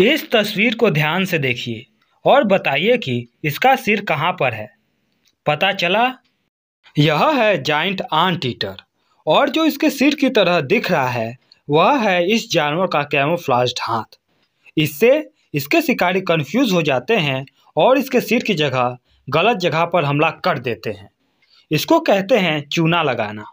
इस तस्वीर को ध्यान से देखिए और बताइए कि इसका सिर कहाँ पर है पता चला यह है जाइंट आन ईटर और जो इसके सिर की तरह दिख रहा है वह है इस जानवर का कैमोफ्लाज्ड हाथ इससे इसके शिकारी कंफ्यूज हो जाते हैं और इसके सिर की जगह गलत जगह पर हमला कर देते हैं इसको कहते हैं चूना लगाना